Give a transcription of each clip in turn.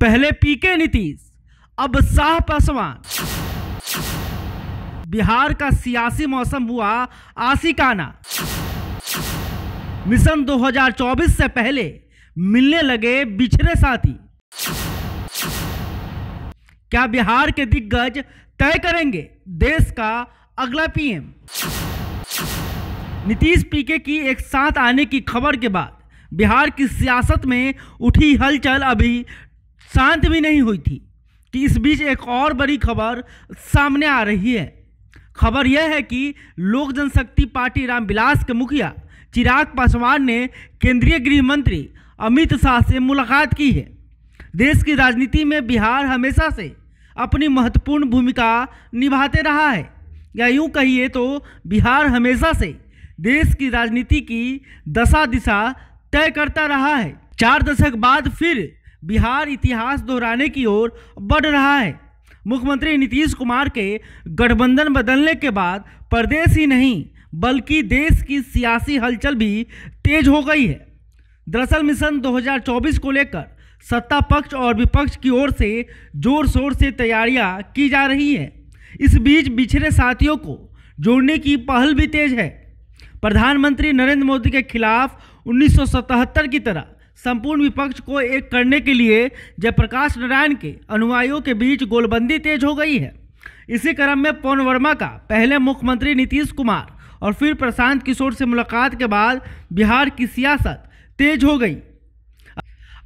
पहले पीके नीतीश अब शाह पासवान बिहार का सियासी मौसम हुआ आशिकाना मिशन 2024 से पहले मिलने लगे बिछड़े साथी क्या बिहार के दिग्गज तय करेंगे देश का अगला पीएम नीतीश पीके की एक साथ आने की खबर के बाद बिहार की सियासत में उठी हलचल अभी शांत भी नहीं हुई थी कि इस बीच एक और बड़ी खबर सामने आ रही है खबर यह है कि लोक जनशक्ति पार्टी रामविलास के मुखिया चिराग पासवान ने केंद्रीय गृह मंत्री अमित शाह से मुलाकात की है देश की राजनीति में बिहार हमेशा से अपनी महत्वपूर्ण भूमिका निभाते रहा है या यूं कहिए तो बिहार हमेशा से देश की राजनीति की दशा दिशा तय करता रहा है चार दशक बाद फिर बिहार इतिहास दोहराने की ओर बढ़ रहा है मुख्यमंत्री नीतीश कुमार के गठबंधन बदलने के बाद प्रदेश ही नहीं बल्कि देश की सियासी हलचल भी तेज हो गई है दरअसल मिशन 2024 को लेकर सत्ता पक्ष और विपक्ष की ओर से जोर शोर से तैयारियां की जा रही हैं इस बीच बिछड़े साथियों को जोड़ने की पहल भी तेज है प्रधानमंत्री नरेंद्र मोदी के खिलाफ 1977 की तरह संपूर्ण विपक्ष को एक करने के लिए जयप्रकाश नारायण के अनुयायियों के बीच गोलबंदी तेज हो गई है इसी क्रम में पवन वर्मा का पहले मुख्यमंत्री नीतीश कुमार और फिर प्रशांत किशोर से मुलाकात के बाद बिहार की सियासत तेज हो गई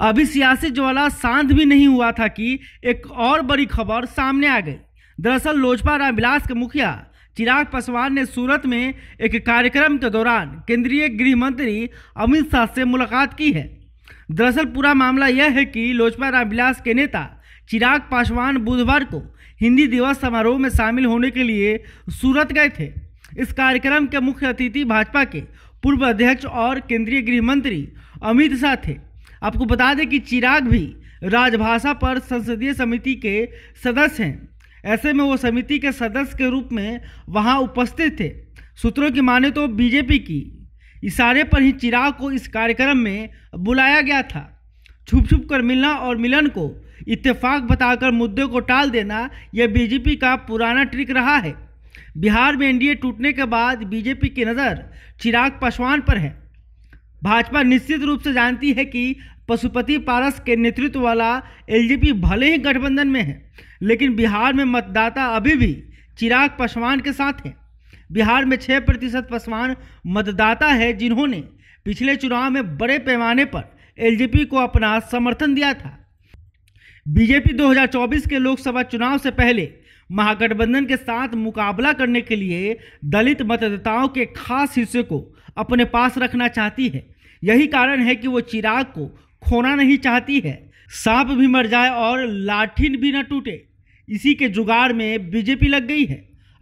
अभी सियासी ज्वाला शांत भी नहीं हुआ था कि एक और बड़ी खबर सामने आ गई दरअसल लोजपा रामविलास के मुखिया चिराग पासवान ने सूरत में एक कार्यक्रम के दौरान केंद्रीय गृह मंत्री अमित शाह से मुलाकात की है दरअसल पूरा मामला यह है कि लोजपा रामविलास के नेता चिराग पासवान बुधवार को हिंदी दिवस समारोह में शामिल होने के लिए सूरत गए थे इस कार्यक्रम के मुख्य अतिथि भाजपा के पूर्व अध्यक्ष और केंद्रीय गृह मंत्री अमित शाह थे आपको बता दें कि चिराग भी राजभाषा पर संसदीय समिति के सदस्य हैं ऐसे में वो समिति के सदस्य के रूप में वहाँ उपस्थित थे सूत्रों की माने तो बीजेपी की इशारे पर ही चिराग को इस कार्यक्रम में बुलाया गया था छुप छुप कर मिलना और मिलन को इत्तेफाक बताकर मुद्दे को टाल देना यह बीजेपी का पुराना ट्रिक रहा है बिहार में एनडीए टूटने के बाद बीजेपी की नज़र चिराग पासवान पर है भाजपा निश्चित रूप से जानती है कि पशुपति पारस के नेतृत्व वाला एलजेपी भले ही गठबंधन में है लेकिन बिहार में मतदाता अभी भी चिराग पासवान के साथ हैं बिहार में छः प्रतिशत पसवान मतदाता है जिन्होंने पिछले चुनाव में बड़े पैमाने पर एलजेपी को अपना समर्थन दिया था बीजेपी 2024 के लोकसभा चुनाव से पहले महागठबंधन के साथ मुकाबला करने के लिए दलित मतदाताओं के खास हिस्से को अपने पास रखना चाहती है यही कारण है कि वो चिराग को खोना नहीं चाहती है सांप भी मर जाए और लाठिन भी न टूटे इसी के जुगाड़ में बीजेपी लग गई है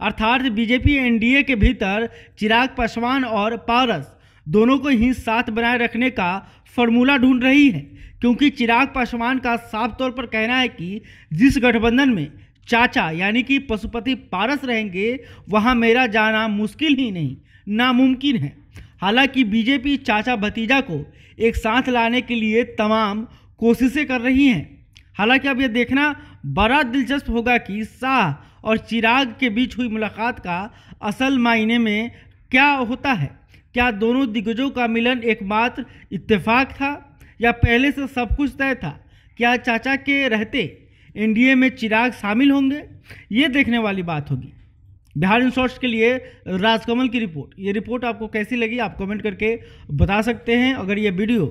अर्थात बीजेपी एनडीए के भीतर चिराग पासवान और पारस दोनों को ही साथ बनाए रखने का फॉर्मूला ढूंढ रही है क्योंकि चिराग पासवान का साफ तौर पर कहना है कि जिस गठबंधन में चाचा यानी कि पशुपति पारस रहेंगे वहाँ मेरा जाना मुश्किल ही नहीं नामुमकिन है हालांकि बीजेपी चाचा भतीजा को एक साथ लाने के लिए तमाम कोशिशें कर रही हैं हालांकि अब यह देखना बड़ा दिलचस्प होगा कि शाह और चिराग के बीच हुई मुलाकात का असल मायने में क्या होता है क्या दोनों दिग्गजों का मिलन एकमात्र इत्तेफाक था या पहले से सब कुछ तय था क्या चाचा के रहते एनडीए में चिराग शामिल होंगे ये देखने वाली बात होगी बिहार इन के लिए राजकमल की रिपोर्ट ये रिपोर्ट आपको कैसी लगी आप कमेंट करके बता सकते हैं अगर ये वीडियो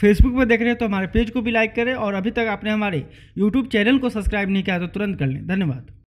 फेसबुक पर देख रहे हैं तो हमारे पेज को भी लाइक करें और अभी तक आपने हमारे यूट्यूब चैनल को सब्सक्राइब नहीं किया तो तुरंत कर लें धन्यवाद